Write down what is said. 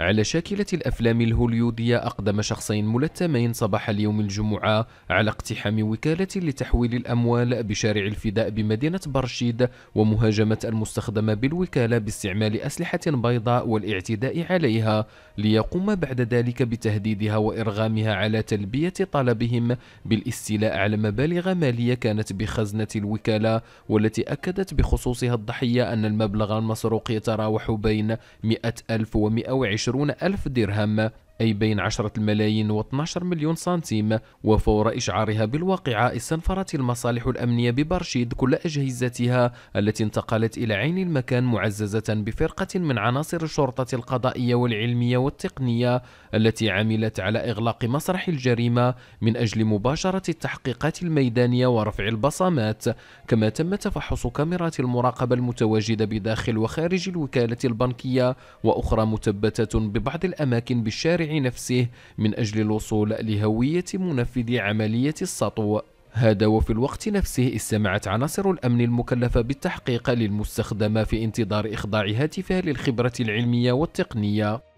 على شاكلة الأفلام الهوليودية أقدم شخصين ملتمين صباح اليوم الجمعة على اقتحام وكالة لتحويل الأموال بشارع الفداء بمدينة برشيد ومهاجمة المستخدمة بالوكالة باستعمال أسلحة بيضاء والاعتداء عليها ليقوم بعد ذلك بتهديدها وإرغامها على تلبية طلبهم بالاستيلاء على مبالغ مالية كانت بخزنة الوكالة والتي أكدت بخصوصها الضحية أن المبلغ المسروق يتراوح بين 100 ألف و 120 وعشرون ألف درهم أي بين 10 الملايين و 12 مليون سنتيم وفور إشعارها بالواقعة استنفرت المصالح الأمنية ببرشيد كل أجهزتها التي انتقلت إلى عين المكان معززة بفرقة من عناصر الشرطة القضائية والعلمية والتقنية التي عملت على إغلاق مسرح الجريمة من أجل مباشرة التحقيقات الميدانية ورفع البصمات كما تم تفحص كاميرات المراقبة المتواجدة بداخل وخارج الوكالة البنكية وأخرى مثبتة ببعض الأماكن بالشارع نفسه من أجل الوصول لهوية منفذ عملية السطو هذا وفي الوقت نفسه استمعت عناصر الأمن المكلفة بالتحقيق للمستخدمة في انتظار إخضاع هاتفها للخبرة العلمية والتقنية